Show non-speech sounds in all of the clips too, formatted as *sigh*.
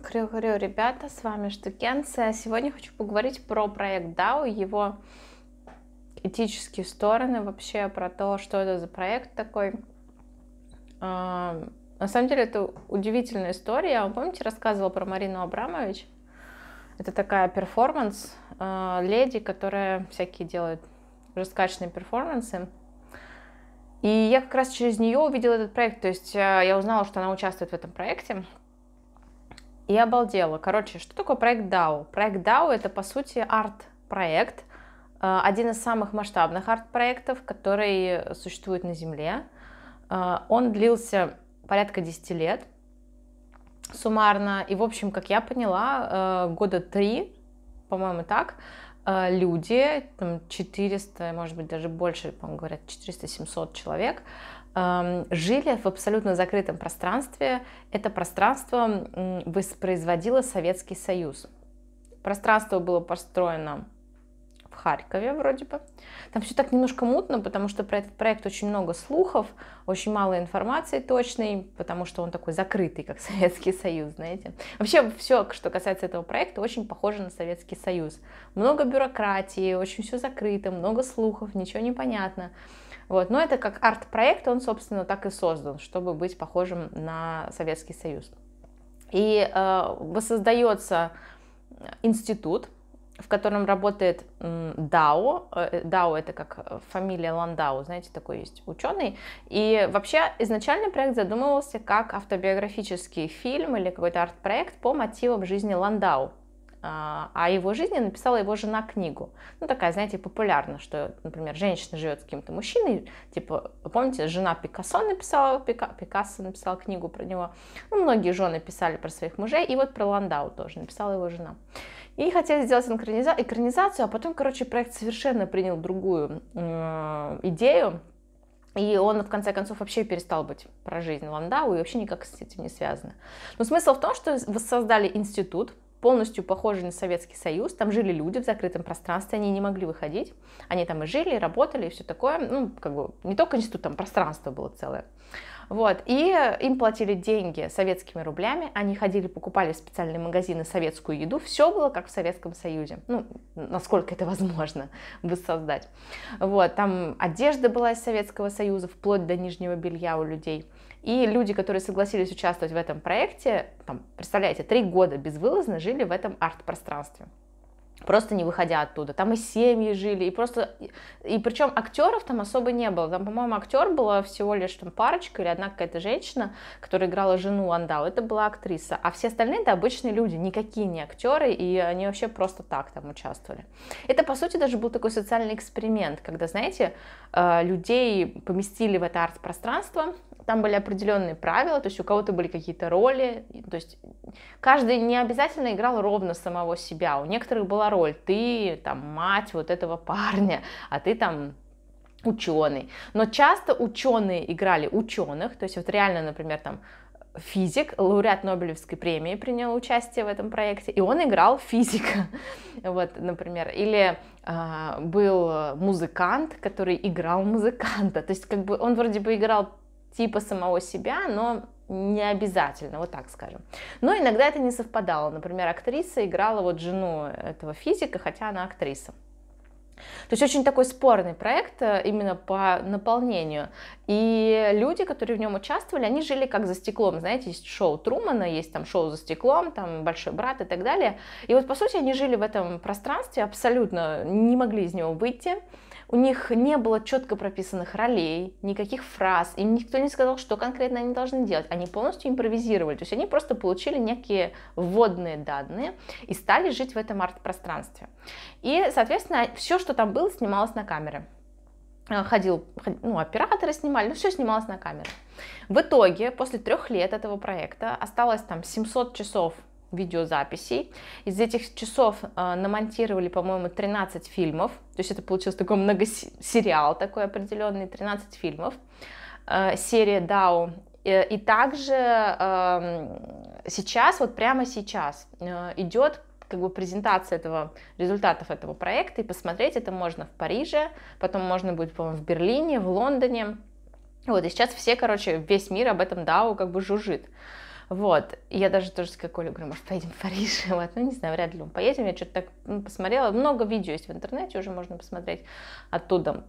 Хрю-хрю, ребята, с вами Штукенция. Сегодня хочу поговорить про проект DAO, его этические стороны, вообще про то, что это за проект такой. А, на самом деле это удивительная история. Вы помните, рассказывала про Марину Абрамович? Это такая перформанс, а, леди, которая всякие делает раскачанные перформансы. И я как раз через нее увидела этот проект, то есть а, я узнала, что она участвует в этом проекте и обалдела. Короче, что такое проект DAO? Проект DAO это по сути арт-проект, э, один из самых масштабных арт-проектов, который существует на Земле. Э, он длился порядка 10 лет суммарно. И, в общем, как я поняла, э, года три, по-моему, так, люди, там 400, может быть, даже больше, по-моему, говорят, 400-700 человек, жили в абсолютно закрытом пространстве. Это пространство воспроизводило Советский Союз. Пространство было построено в Харькове вроде бы. Там все так немножко мутно, потому что про этот проект очень много слухов, очень мало информации точной, потому что он такой закрытый, как *laughs* Советский Союз, знаете. Вообще все, что касается этого проекта, очень похоже на Советский Союз. Много бюрократии, очень все закрыто, много слухов, ничего не понятно. Вот. Но это как арт-проект, он, собственно, так и создан, чтобы быть похожим на Советский Союз. И э, воссоздается институт, в котором работает Дао. Э, Дао это как фамилия Ландау, знаете, такой есть ученый. И вообще изначально проект задумывался как автобиографический фильм или какой-то арт-проект по мотивам жизни Ландау о а, а его жизни написала его жена книгу. Ну, такая, знаете, популярна, что, например, женщина живет с каким-то мужчиной, типа, помните, жена Пикассо написала, Пика, Пикассо написала книгу про него. Ну, многие жены писали про своих мужей, и вот про Ландау тоже написала его жена. И хотели сделать экраниза- экранизацию, а потом, короче, проект совершенно принял другую э, идею, и он, в конце концов, вообще перестал быть про жизнь Ландау и вообще никак с этим не связано. Но смысл в том, что создали институт, полностью похожий на Советский Союз. Там жили люди в закрытом пространстве, они не могли выходить. Они там и жили, и работали, и все такое. Ну, как бы не только институт, там пространство было целое. Вот, и им платили деньги советскими рублями, они ходили, покупали в специальные магазины советскую еду, все было как в Советском Союзе, ну, насколько это возможно *laughs* воссоздать. Вот, там одежда была из Советского Союза, вплоть до нижнего белья у людей. И люди, которые согласились участвовать в этом проекте, там, представляете, три года безвылазно жили в этом арт-пространстве просто не выходя оттуда. Там и семьи жили, и просто... И причем актеров там особо не было. Там, по-моему, актер была всего лишь там парочка или одна какая-то женщина, которая играла жену Ландау. Это была актриса. А все остальные это обычные люди, никакие не актеры, и они вообще просто так там участвовали. Это, по сути, даже был такой социальный эксперимент, когда, знаете, э, людей поместили в это арт-пространство, там были определенные правила, то есть у кого-то были какие-то роли, то есть каждый не обязательно играл ровно самого себя, у некоторых была роль, ты там мать вот этого парня, а ты там ученый, но часто ученые играли ученых, то есть вот реально, например, там физик, лауреат Нобелевской премии принял участие в этом проекте, и он играл физика, *laughs* вот, например, или э, был музыкант, который играл музыканта, то есть как бы он вроде бы играл типа самого себя, но не обязательно, вот так скажем. Но иногда это не совпадало. Например, актриса играла вот жену этого физика, хотя она актриса. То есть очень такой спорный проект э, именно по наполнению. И люди, которые в нем участвовали, они жили как за стеклом. Знаете, есть шоу Трумана, есть там шоу за стеклом, там Большой брат и так далее. И вот, по сути, они жили в этом пространстве, абсолютно не могли из него выйти. У них не было четко прописанных ролей, никаких фраз, им никто не сказал, что конкретно они должны делать. Они полностью импровизировали, то есть они просто получили некие вводные данные и стали жить в этом арт-пространстве. И, соответственно, все, что там было, снималось на камеры э, ходил, ну, операторы снимали, ну, все снималось на камеры. В итоге, после трех лет этого проекта, осталось там 700 часов видеозаписей. Из этих часов э, намонтировали, по-моему, 13 фильмов. То есть это получился такой многосериал такой определенный, 13 фильмов. Э, серия DAO. И, э, и также э, сейчас, вот прямо сейчас э, идет как бы презентация этого, результатов этого проекта, и посмотреть это можно в Париже, потом можно будет, по-моему, в Берлине, в Лондоне. Вот, и сейчас все, короче, весь мир об этом DAO как бы жужжит. Вот. И я даже тоже с Колей говорю, может, поедем в Париж? *laughs* Вот. Ну, не знаю, вряд ли мы поедем. Я что-то так ну, посмотрела. Много видео есть в интернете, уже можно посмотреть оттуда.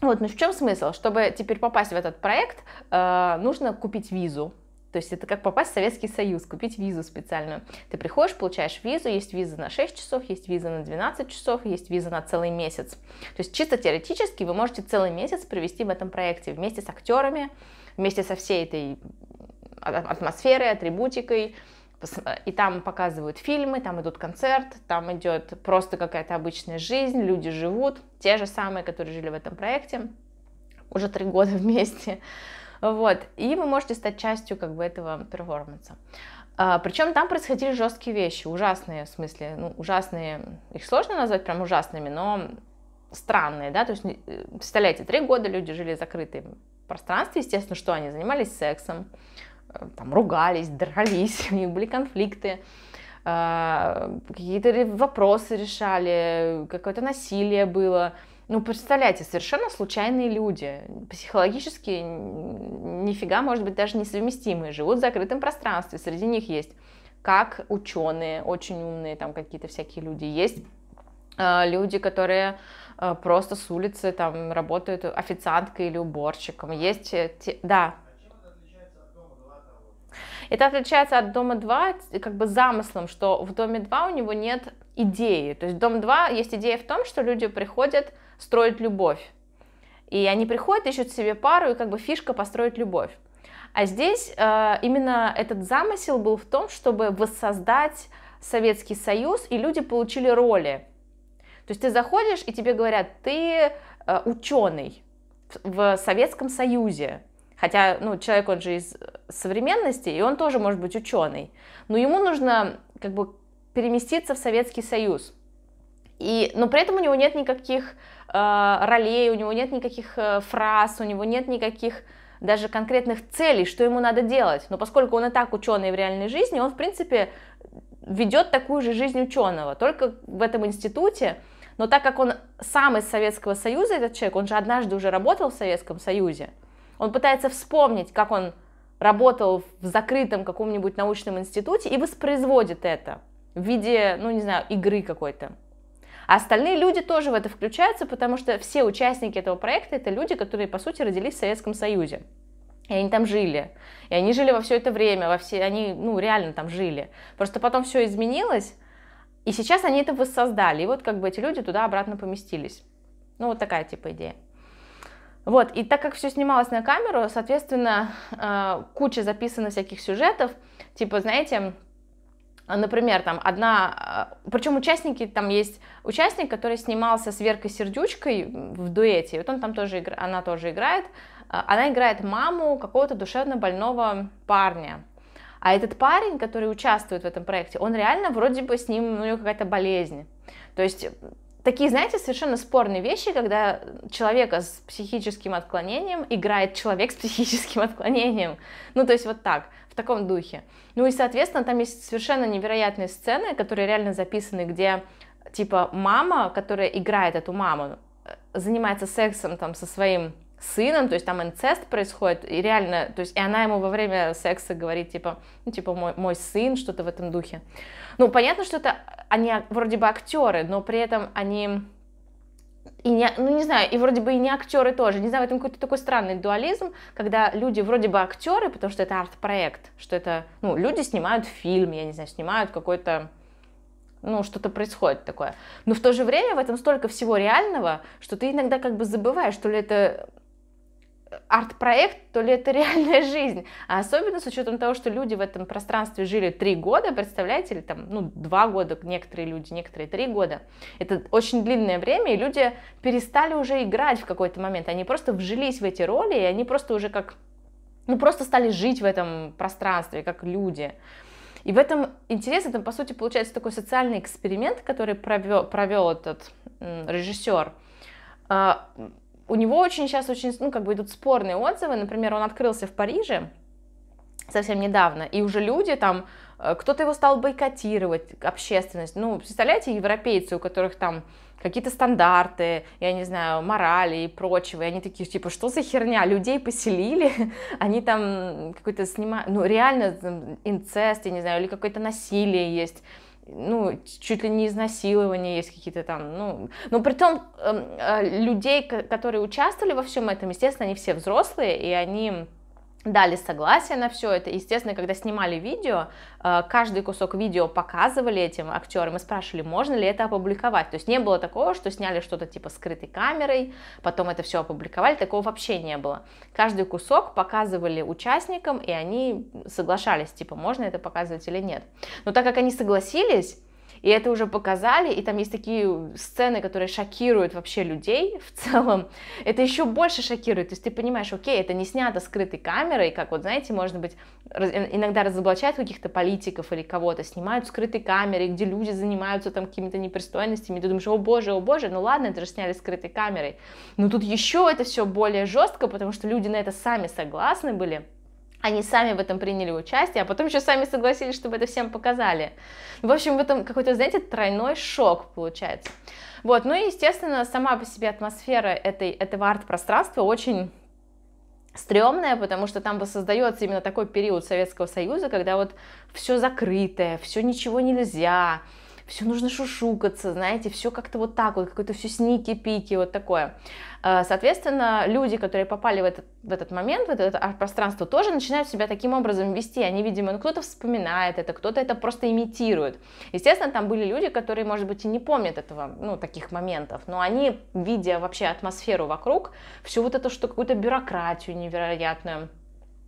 Вот, ну в чем смысл? Чтобы теперь попасть в этот проект, э, нужно купить визу. То есть это как попасть в Советский Союз, купить визу специальную. Ты приходишь, получаешь визу, есть виза на 6 часов, есть виза на 12 часов, есть виза на целый месяц. То есть чисто теоретически вы можете целый месяц провести в этом проекте вместе с актерами, вместе со всей этой а, а, атмосферой, атрибутикой, э, и там показывают фильмы, там идут концерт, там идет просто какая-то обычная жизнь, люди живут, те же самые, которые жили в этом проекте, уже три года *laughs* вместе, вот, и вы можете стать частью как бы этого перформанса. А, причем там происходили жесткие вещи, ужасные, в смысле, ну, ужасные, их сложно назвать прям ужасными, но странные, да, то есть, э, представляете, три года люди жили в закрытом пространстве, естественно, что они занимались сексом, Э, там ругались, дрались, *laughs* у них были конфликты, э, какие-то вопросы решали, какое-то насилие было. Ну, представляете, совершенно случайные люди, психологически нифига, может быть, даже несовместимые, живут в закрытом пространстве, среди них есть как ученые, очень умные там какие-то всякие люди есть, э, люди, которые просто с улицы там работают официанткой или уборщиком. Есть, те... да, это отличается от дома 2 как бы замыслом, что в доме 2 у него нет идеи. То есть дом 2 есть идея в том, что люди приходят строить любовь. И они приходят, ищут себе пару, и как бы фишка построить любовь. А здесь э, именно этот замысел был в том, чтобы воссоздать Советский Союз, и люди получили роли. То есть ты заходишь, и тебе говорят, ты э, ученый в, в Советском Союзе, Хотя, ну, человек, он же из э, современности, и он тоже может быть ученый. Но ему нужно как бы переместиться в Советский Союз. И, но при этом у него нет никаких э, ролей, у него нет никаких э, фраз, у него нет никаких даже конкретных целей, что ему надо делать. Но поскольку он и так ученый в реальной жизни, он, в принципе, ведет такую же жизнь ученого, только в этом институте. Но так как он сам из Советского Союза, этот человек, он же однажды уже работал в Советском Союзе, он пытается вспомнить, как он работал в закрытом каком-нибудь научном институте и воспроизводит это в виде, ну не знаю, игры какой-то. А остальные люди тоже в это включаются, потому что все участники этого проекта это люди, которые, по сути, родились в Советском Союзе. И они там жили. И они жили во все это время, во все, они, ну, реально там жили. Просто потом все изменилось, и сейчас они это воссоздали. И вот как бы эти люди туда обратно поместились. Ну, вот такая типа идея. Вот, и так как все снималось на камеру, соответственно, э, куча записано всяких сюжетов, типа, знаете, например, там одна, э, причем участники, там есть участник, который снимался с Веркой Сердючкой в дуэте, вот он там тоже, она тоже играет, э, она играет маму какого-то душевно больного парня, а этот парень, который участвует в этом проекте, он реально вроде бы с ним, у него какая-то болезнь. То есть такие, знаете, совершенно спорные вещи, когда человека с психическим отклонением играет человек с психическим *laughs* отклонением. Ну, то есть вот так, в таком духе. Ну и, соответственно, там есть совершенно невероятные сцены, которые реально записаны, где типа мама, которая играет эту маму, э, занимается сексом там со своим сыном, то есть там инцест происходит, и реально, то есть, и она ему во время секса говорит, типа, ну, типа, мой, мой сын, что-то в этом духе. Ну, понятно, что это, они вроде бы актеры, но при этом они, и не, ну, не знаю, и вроде бы и не актеры тоже, не знаю, в этом какой-то такой странный дуализм, когда люди вроде бы актеры, потому что это арт-проект, что это, ну, люди снимают фильм, я не знаю, снимают какой-то, ну, что-то происходит такое. Но в то же время в этом столько всего реального, что ты иногда как бы забываешь, что ли это арт-проект, то ли это *laughs* реальная жизнь. А особенно с учетом того, что люди в этом пространстве жили три года, представляете, или там, ну, два года, некоторые люди, некоторые три года. Это очень длинное время, и люди перестали уже играть в какой-то момент. Они просто вжились в эти роли, и они просто уже как, ну, просто стали жить в этом пространстве, как люди. И в этом интерес, это, по сути, получается такой социальный эксперимент, который провел, провел этот режиссер а, у него очень сейчас очень, ну, как бы идут спорные отзывы. Например, он открылся в Париже совсем недавно, и уже люди там, э, кто-то его стал бойкотировать, общественность. Ну, представляете, европейцы, у которых там какие-то стандарты, я не знаю, морали и прочего, и они такие, типа, что за херня, людей поселили, *laughs* они там какой-то снимают, ну, реально там, инцест, я не знаю, или какое-то насилие есть, ну, чуть ли не изнасилования есть какие-то там, ну, но при том эм, э, людей, которые участвовали во всем этом, естественно, они все взрослые, и они дали согласие на все это. Естественно, когда снимали видео, э, каждый кусок видео показывали этим актерам и спрашивали, можно ли это опубликовать. То есть не было такого, что сняли что-то типа скрытой камерой, потом это все опубликовали, такого вообще не было. Каждый кусок показывали участникам, и они соглашались, типа, можно это показывать или нет. Но так как они согласились, и это уже показали, и там есть такие сцены, которые шокируют вообще людей *laughs* в целом. Это еще больше шокирует, то есть ты понимаешь, окей, это не снято скрытой камерой, как вот, знаете, может быть, иногда разоблачают каких-то политиков или кого-то, снимают скрытой камерой, где люди занимаются там какими-то непристойностями, и ты думаешь, о боже, о боже, ну ладно, это же сняли скрытой камерой. Но тут еще это все более жестко, потому что люди на это сами согласны были, они сами в этом приняли участие, а потом еще сами согласились, чтобы это всем показали. В общем, в этом какой-то, знаете, тройной шок получается. Вот, ну и, естественно, сама по себе атмосфера этой, этого арт-пространства очень стрёмная, потому что там воссоздается именно такой период Советского Союза, когда вот все закрытое, все ничего нельзя, все нужно шушукаться, знаете, все как-то вот так вот, какое-то все сники-пики, вот такое. Э, соответственно, люди, которые попали в этот, в этот момент, в это, пространство, тоже начинают себя таким образом вести. Они, видимо, ну, кто-то вспоминает это, кто-то это просто имитирует. Естественно, там были люди, которые, может быть, и не помнят этого, ну, таких моментов, но они, видя вообще атмосферу вокруг, всю вот эту, что какую-то бюрократию невероятную,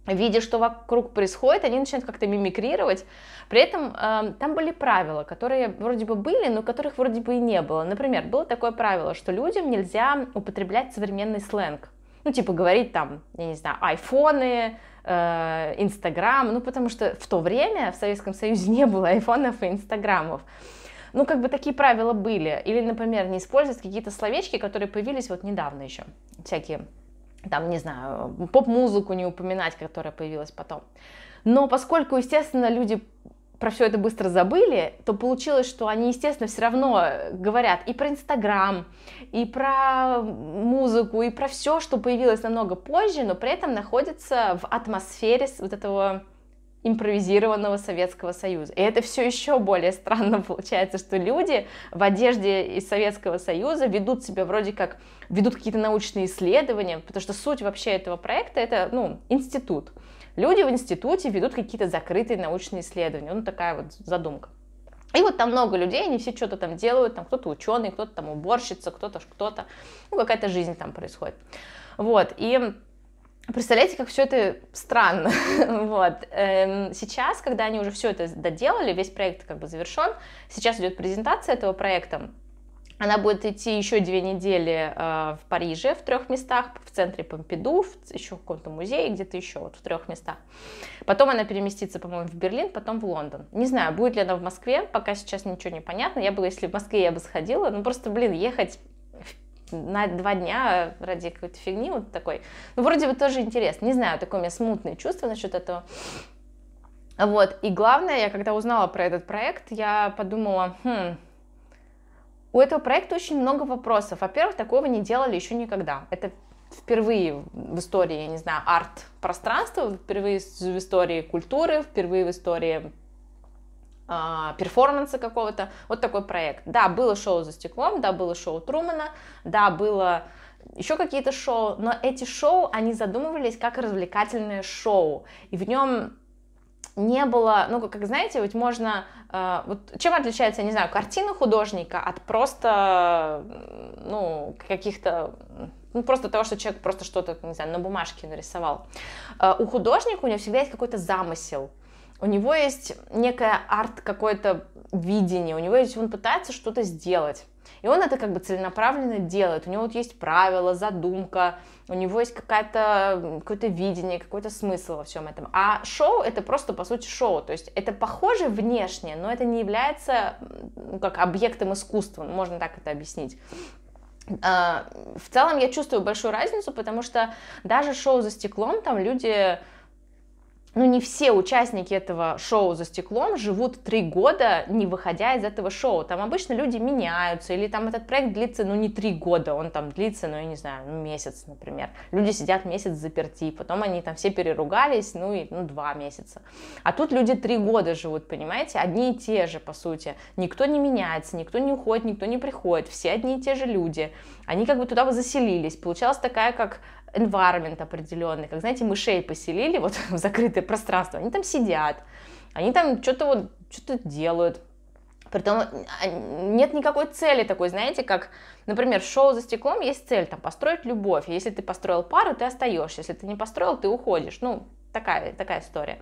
видя, что вокруг происходит, они начинают как-то мимикрировать. При этом э, там были правила, которые вроде бы были, но которых вроде бы и не было. Например, было такое правило, что людям нельзя употреблять современный сленг. Ну, типа говорить там, я не знаю, айфоны, э, Инстаграм, ну, потому что в то время в Советском Союзе не было айфонов и Инстаграмов. Ну, как бы такие правила были. Или, например, не использовать какие-то словечки, которые появились вот недавно еще. Всякие там, не знаю, поп-музыку не упоминать, которая появилась потом. Но поскольку, естественно, люди про все это быстро забыли, то получилось, что они, естественно, все равно говорят и про Инстаграм, и про музыку, и про все, что появилось намного позже, но при этом находятся в атмосфере вот этого импровизированного Советского Союза. И это все еще более странно *laughs* получается, что люди в одежде из Советского Союза ведут себя вроде как, ведут какие-то научные исследования, потому что суть вообще этого проекта это, ну, институт. Люди в институте ведут какие-то закрытые научные исследования. Ну, такая вот задумка. И вот там много людей, они все что-то там делают, там кто-то ученый, кто-то там уборщица, кто-то кто то ну, какая-то жизнь там происходит. Вот, и Представляете, как все это странно. *laughs* вот. Эм, сейчас, когда они уже все это доделали, весь проект как бы завершен, сейчас идет презентация этого проекта. Она будет идти еще две недели э, в Париже, в трех местах, в центре Помпиду, в еще в каком-то музее, где-то еще, вот в трех местах. Потом она переместится, по-моему, в Берлин, потом в Лондон. Не знаю, будет ли она в Москве, пока сейчас ничего не понятно. Я бы, если в Москве, я бы сходила. Ну, просто, блин, ехать на два дня ради какой-то фигни вот такой. Ну, вроде бы тоже интересно. Не знаю, такое у меня смутное чувство насчет этого. Вот, и главное, я когда узнала про этот проект, я подумала, хм, у этого проекта очень много вопросов. Во-первых, такого не делали еще никогда. Это впервые в истории, я не знаю, арт-пространства, впервые в истории культуры, впервые в истории а, перформанса какого-то, вот такой проект. Да, было шоу за стеклом, да, было шоу Трумана, да, было еще какие-то шоу, но эти шоу, они задумывались как развлекательное шоу, и в нем не было, ну, как знаете, ведь можно, э, вот чем отличается, я не знаю, картина художника от просто, ну, каких-то, ну, просто того, что человек просто что-то, не знаю, на бумажке нарисовал. Э, у художника у него всегда есть какой-то замысел, у него есть некое арт какое-то видение, у него есть, он пытается что-то сделать. И он это как бы целенаправленно делает. У него вот есть правила, задумка, у него есть какая-то, какое-то видение, какой-то смысл во всем этом. А шоу — это просто, по сути, шоу. То есть это похоже внешне, но это не является ну, как объектом искусства, ну, можно так это объяснить. А, в целом я чувствую большую разницу, потому что даже шоу за стеклом там люди ну, не все участники этого шоу за стеклом живут три года, не выходя из этого шоу. Там обычно люди меняются, или там этот проект длится, ну, не три года, он там длится, ну, я не знаю, ну, месяц, например. Люди сидят месяц заперти, потом они там все переругались, ну, и, ну, два месяца. А тут люди три года живут, понимаете, одни и те же, по сути. Никто не меняется, никто не уходит, никто не приходит, все одни и те же люди. Они как бы туда заселились. Получалась такая, как environment определенный, как, знаете, мышей поселили вот *laughs* в закрытое пространство, они там сидят, они там что-то вот, что-то делают, Притом а, нет никакой цели такой, знаете, как, например, шоу за стеклом есть цель, там, построить любовь. Если ты построил пару, ты остаешься. Если ты не построил, ты уходишь. Ну, такая, такая история.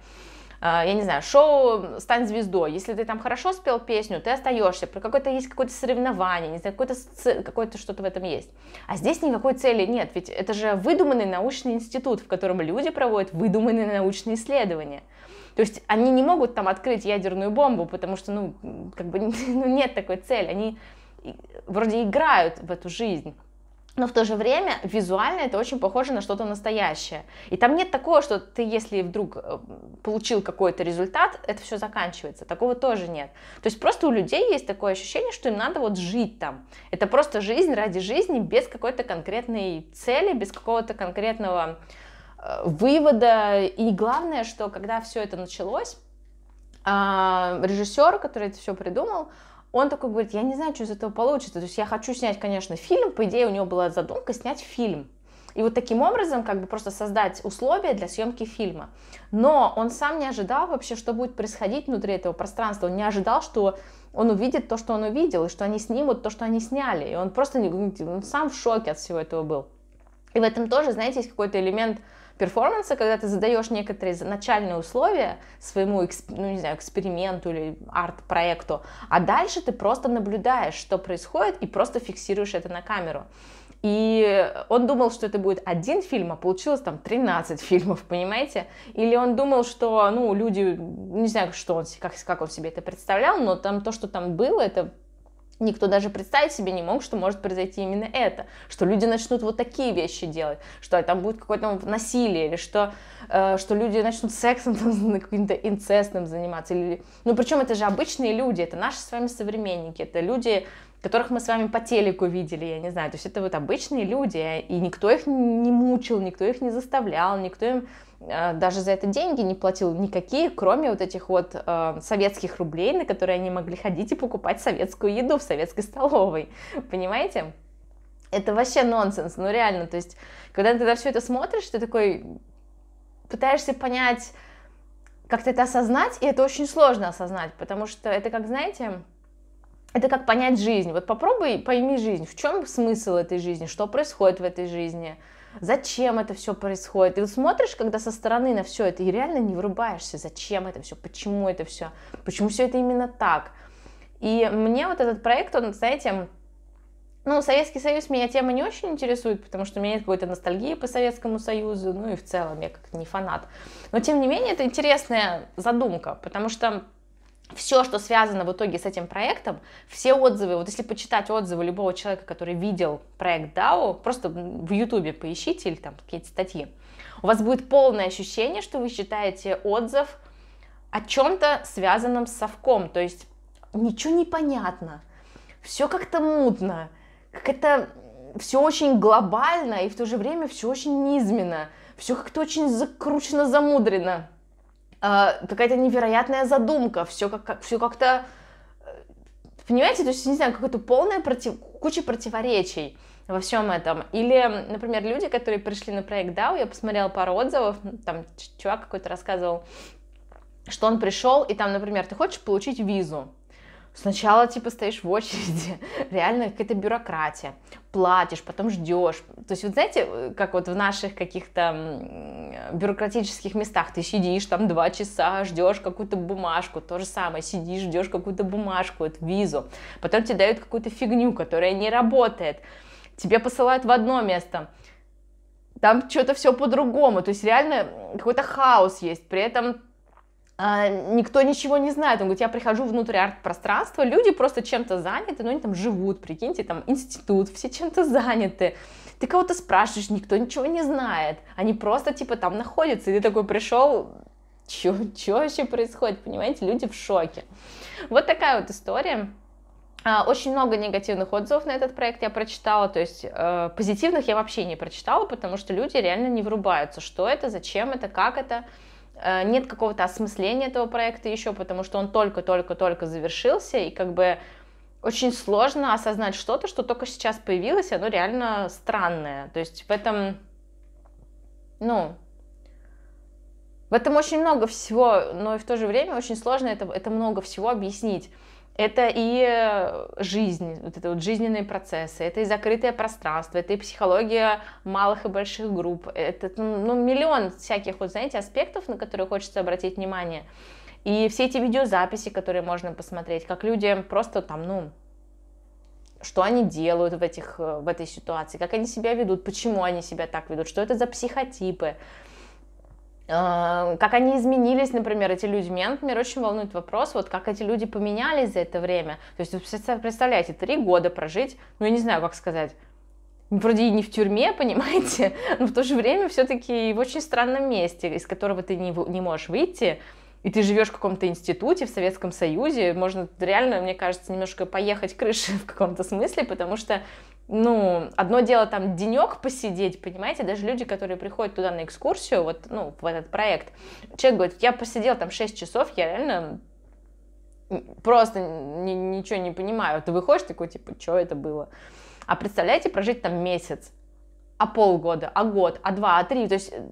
Э, я не знаю, шоу «Стань звездой». Если ты там хорошо спел песню, ты остаешься. Про какое-то есть какое-то соревнование, не знаю, какое-то какое что-то в этом есть. А здесь никакой цели нет, ведь это же выдуманный научный институт, в котором люди проводят выдуманные научные исследования. То есть они не могут там открыть ядерную бомбу, потому что, ну, как бы, *laughs* ну, нет такой цели. Они вроде играют в эту жизнь но в то же время визуально это очень похоже на что-то настоящее. И там нет такого, что ты, если вдруг э, получил какой-то результат, это все заканчивается. Такого тоже нет. То есть просто у людей есть такое ощущение, что им надо вот жить там. Это просто жизнь ради жизни, без какой-то конкретной цели, без какого-то конкретного э, вывода. И главное, что когда все это началось, а, режиссер, который это все придумал, он такой говорит, я не знаю, что из этого получится. То есть я хочу снять, конечно, фильм. По идее, у него была задумка снять фильм. И вот таким образом как бы просто создать условия для съемки фильма. Но он сам не ожидал вообще, что будет происходить внутри этого пространства. Он не ожидал, что он увидит то, что он увидел, и что они снимут то, что они сняли. И он просто не, ну, он сам в шоке от всего этого был. И в этом тоже, знаете, есть какой-то элемент перформанса, когда ты задаешь некоторые начальные условия своему ну, не знаю, эксперименту или арт-проекту, а дальше ты просто наблюдаешь, что происходит, и просто фиксируешь это на камеру. И он думал, что это будет один фильм, а получилось там 13 *laughs* фильмов, понимаете? Или он думал, что, ну, люди, не знаю, что он, как, как он себе это представлял, но там то, что там было, это Никто даже представить себе не мог, что может произойти именно это, что люди начнут вот такие вещи делать, что там будет какое-то насилие, или что, э, что люди начнут сексом *laughs* каким-то инцестным заниматься. Или... Ну, причем это же обычные люди, это наши с вами современники, это люди, которых мы с вами по телеку видели, я не знаю, то есть это вот обычные люди, и никто их не мучил, никто их не заставлял, никто им Э, даже за это деньги не платил никакие, кроме вот этих вот э, советских рублей, на которые они могли ходить и покупать советскую еду в советской столовой. Понимаете? Это вообще нонсенс, ну реально, то есть, когда ты на все это смотришь, ты такой пытаешься понять, как-то это осознать, и это очень сложно осознать, потому что это как, знаете, это как понять жизнь. Вот попробуй пойми жизнь, в чем смысл этой жизни, что происходит в этой жизни, зачем это все происходит. Ты смотришь, когда со стороны на все это, и реально не врубаешься, зачем это все, почему это все, почему все это именно так. И мне вот этот проект, он, знаете, ну, Советский Союз меня тема не очень интересует, потому что у меня нет какой-то ностальгии по Советскому Союзу, ну и в целом я как-то не фанат. Но, тем не менее, это интересная задумка, потому что все, что связано в итоге с этим проектом, все отзывы, вот если почитать отзывы любого человека, который видел проект DAO, просто в Ютубе поищите или там какие-то статьи, у вас будет полное ощущение, что вы считаете отзыв о чем-то связанном с совком, то есть ничего не понятно, все как-то мутно, как это все очень глобально и в то же время все очень низменно, все как-то очень закручено, замудрено. А, какая-то невероятная задумка, все как, как все как-то, э, понимаете, то есть не знаю, какая то полная против, куча противоречий во всем этом. Или, например, люди, которые пришли на проект DAO, я посмотрела пару отзывов, ну, там чувак какой-то рассказывал, что он пришел, и там, например, ты хочешь получить визу, сначала типа стоишь в очереди, *laughs* реально какая-то бюрократия, платишь, потом ждешь. То есть вот знаете, э, как вот в наших каких-то э, бюрократических местах ты сидишь там два часа, ждешь какую-то бумажку, то же самое, сидишь, ждешь какую-то бумажку, вот, визу, потом тебе дают какую-то фигню, которая не работает, тебе посылают в одно место, там что-то все по-другому, то есть реально какой-то хаос есть, при этом а, никто ничего не знает. Он говорит, я прихожу внутрь арт-пространства, люди просто чем-то заняты, но они там живут, прикиньте, там институт, все чем-то заняты. Ты кого-то спрашиваешь, никто ничего не знает. Они просто типа там находятся, и ты такой пришел, что чё вообще происходит, понимаете, люди в шоке. Вот такая вот история. А, очень много негативных отзывов на этот проект я прочитала, то есть э, позитивных я вообще не прочитала, потому что люди реально не врубаются, что это, зачем это, как это. Э, нет какого-то осмысления этого проекта еще, потому что он только-только-только завершился, и как бы очень сложно осознать что-то, что только сейчас появилось, оно реально странное. То есть в этом, ну, в этом очень много всего, но и в то же время очень сложно это, это много всего объяснить это и э, жизнь, вот это вот жизненные процессы, это и закрытое пространство, это и психология малых и больших групп, это ну, ну, миллион всяких, вот знаете, аспектов, на которые хочется обратить внимание. И все эти видеозаписи, которые можно посмотреть, как люди просто там, ну, что они делают в, этих, э, в этой ситуации, как они себя ведут, почему они себя так ведут, что это за психотипы. А, как они изменились, например, эти люди. Меня, например, очень волнует вопрос, вот как эти люди поменялись за это время. То есть, представляете, три года прожить, ну, я не знаю, как сказать, ну, вроде и не в тюрьме, *laughs* понимаете, но в то же время все-таки в очень странном месте, из которого ты не, не можешь выйти, и ты живешь в каком-то институте в Советском Союзе, можно реально, мне кажется, немножко поехать крыши *laughs* в каком-то смысле, потому что ну, одно дело там денек посидеть, понимаете, даже люди, которые приходят туда на экскурсию, вот, ну, в этот проект, человек говорит, я посидел там 6 часов, я реально просто ни, ничего не понимаю. Ты выходишь такой, типа, что это было? А представляете, прожить там месяц, а полгода, а год, а два, а три, то есть э,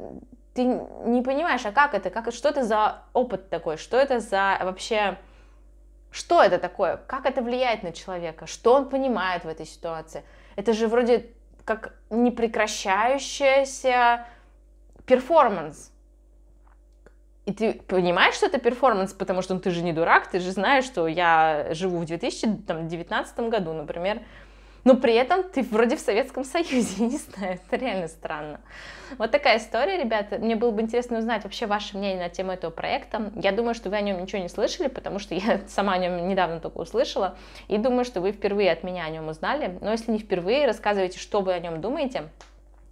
ты не понимаешь, а как это, как, что это за опыт такой, что это за вообще что это такое, как это влияет на человека, что он понимает в этой ситуации. Это же вроде как непрекращающаяся перформанс. И ты понимаешь, что это перформанс, потому что ну, ты же не дурак, ты же знаешь, что я живу в 2019 году, например, но при этом ты вроде в Советском Союзе, *laughs* не знаю, это реально странно. Вот такая история, ребята. Мне было бы интересно узнать вообще ваше мнение на тему этого проекта. Я думаю, что вы о нем ничего не слышали, потому что *laughs* я сама о нем недавно только услышала, и думаю, что вы впервые от меня о нем узнали. Но если не впервые, рассказывайте, что вы о нем думаете,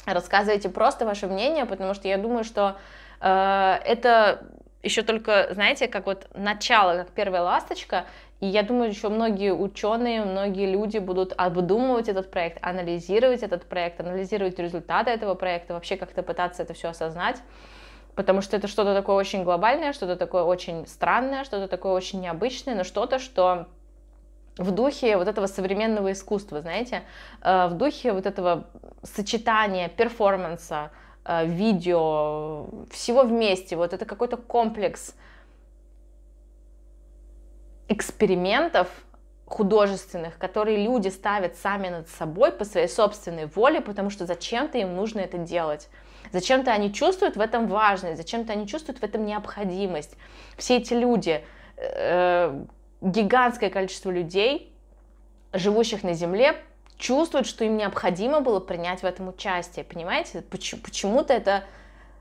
рассказывайте просто ваше мнение, потому что я думаю, что э, это еще только, знаете, как вот начало, как первая ласточка, и я думаю, еще многие ученые, многие люди будут обдумывать этот проект, анализировать этот проект, анализировать результаты этого проекта, вообще как-то пытаться это все осознать, потому что это что-то такое очень глобальное, что-то такое очень странное, что-то такое очень необычное, но что-то, что в духе вот этого современного искусства, знаете, э, в духе вот этого сочетания перформанса, э, видео, всего вместе, вот это какой-то комплекс, экспериментов художественных, которые люди ставят сами над собой по своей собственной воле, потому что зачем-то им нужно это делать. Зачем-то они чувствуют в этом важность, зачем-то они чувствуют в этом необходимость. Все эти люди, э, гигантское количество людей, живущих на Земле, чувствуют, что им необходимо было принять в этом участие. Понимаете, почему-то это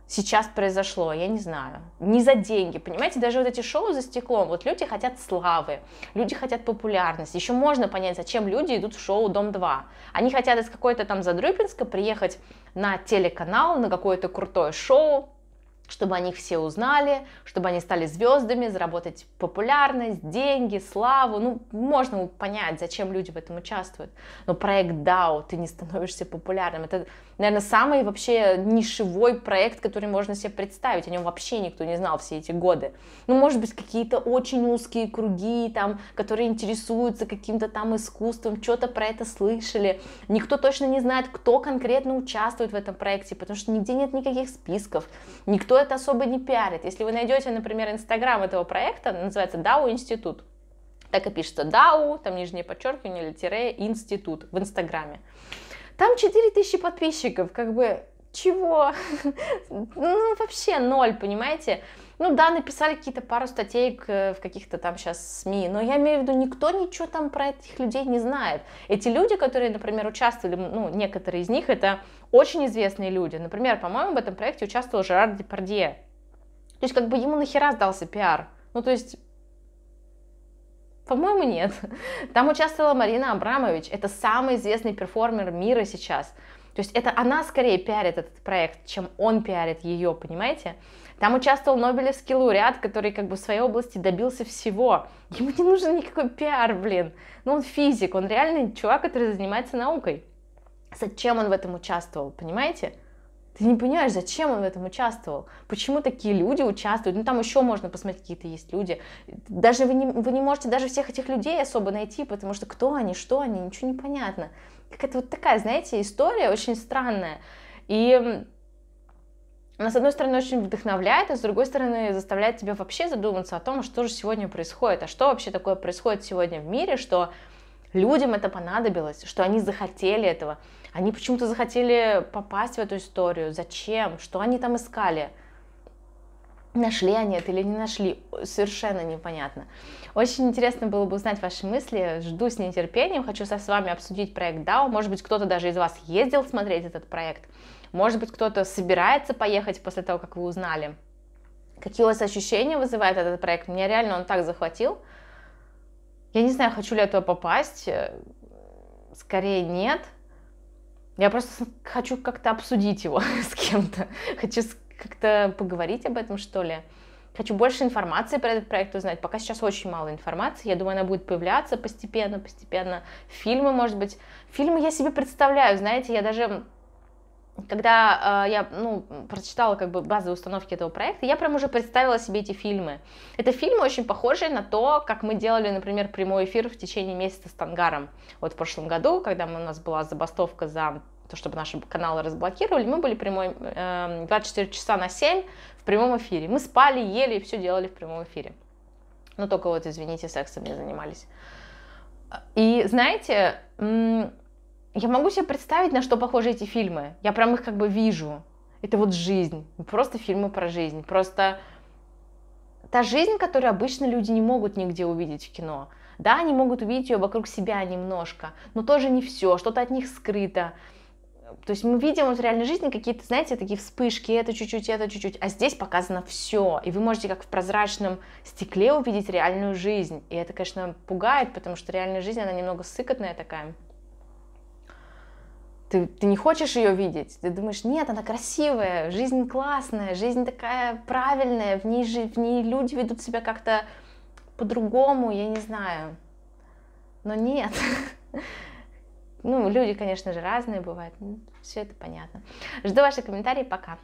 сейчас произошло, я не знаю. Не за деньги, понимаете, даже вот эти шоу за стеклом, вот люди хотят славы, люди хотят популярности. Еще можно понять, зачем люди идут в шоу «Дом-2». Они хотят из какой-то там Задрюпинска приехать на телеканал, на какое-то крутое шоу, чтобы о них все узнали, чтобы они стали звездами, заработать популярность, деньги, славу. Ну, можно понять, зачем люди в этом участвуют. Но проект DAO, ты не становишься популярным. Это, наверное, самый вообще нишевой проект, который можно себе представить. О нем вообще никто не знал все эти годы. Ну, может быть, какие-то очень узкие круги, там, которые интересуются каким-то там искусством, что-то про это слышали. Никто точно не знает, кто конкретно участвует в этом проекте, потому что нигде нет никаких списков, никто никто это особо не пиарит. Если вы найдете, например, инстаграм этого проекта, называется DAO Институт, так и пишется DAO, там нижнее подчеркивание или тире, институт в инстаграме. Там 4000 подписчиков, как бы чего? *laughs* ну, вообще ноль, понимаете? Ну да, написали какие-то пару статей в каких-то там сейчас СМИ, но я имею в виду, никто ничего там про этих людей не знает. Эти люди, которые, например, участвовали, ну, некоторые из них, это очень известные люди. Например, по-моему, в этом проекте участвовал Жерар Депардье. То есть как бы ему нахера сдался пиар? Ну, то есть по-моему, нет. *laughs* Там участвовала Марина Абрамович. Это самый известный перформер мира сейчас. То есть это она скорее пиарит этот проект, чем он пиарит ее, понимаете? Там участвовал Нобелевский лауреат, который как бы в своей области добился всего. Ему не нужен никакой пиар, блин. Ну он физик, он реальный чувак, который занимается наукой. Зачем он в этом участвовал, понимаете? Ты не понимаешь, зачем он в этом участвовал, почему такие люди участвуют. Ну, там еще можно посмотреть, какие-то есть люди. Даже вы не, вы не можете даже всех этих людей особо найти, потому что кто они, что они, ничего не понятно. Какая-то вот такая, знаете, история очень странная. И она, с одной стороны, очень вдохновляет, а с другой стороны, заставляет тебя вообще задуматься о том, что же сегодня происходит, а что вообще такое происходит сегодня в мире, что людям это понадобилось, что они захотели этого, они почему-то захотели попасть в эту историю, зачем, что они там искали, нашли они это или не нашли, совершенно непонятно. Очень интересно было бы узнать ваши мысли, жду с нетерпением, хочу с вами обсудить проект DAO, может быть, кто-то даже из вас ездил смотреть этот проект, может быть, кто-то собирается поехать после того, как вы узнали. Какие у вас ощущения вызывает этот проект? Меня реально он так захватил. Я не знаю, хочу ли я туда попасть. Э, скорее нет. Я просто хочу как-то обсудить его *laughs* с кем-то. Хочу как-то поговорить об этом, что ли. Хочу больше информации про этот проект узнать. Пока сейчас очень мало информации. Я думаю, она будет появляться постепенно, постепенно. Фильмы, может быть. Фильмы я себе представляю, знаете, я даже когда э, я ну, прочитала как бы базовые установки этого проекта, я прям уже представила себе эти фильмы. Это фильмы очень похожие на то, как мы делали, например, прямой эфир в течение месяца с Тангаром. Вот в прошлом году, когда у нас была забастовка за то, чтобы наши каналы разблокировали, мы были прямой э, эм, 24 часа на 7 в прямом эфире. Мы спали, ели и все делали в прямом эфире. Ну, только вот, извините, сексом не занимались. И знаете, я могу себе представить, на что похожи эти фильмы. Я прям их как бы вижу. Это вот жизнь. Просто фильмы про жизнь. Просто та жизнь, которую обычно люди не могут нигде увидеть в кино. Да, они могут увидеть ее вокруг себя немножко, но тоже не все, что-то от них скрыто. То есть мы видим вот в реальной жизни какие-то, знаете, такие вспышки, это чуть-чуть, это чуть-чуть, а здесь показано все, и вы можете как в прозрачном стекле увидеть реальную жизнь, и это, конечно, пугает, потому что реальная жизнь, она немного сыкотная такая. Ты, ты не хочешь ее видеть, ты думаешь, нет, она красивая, жизнь классная, жизнь такая правильная, в ней, же, в ней люди ведут себя как-то по-другому, я не знаю. Но нет. *laughs* Ну, люди, конечно же, разные бывают, все это понятно. Жду ваши комментарии, пока.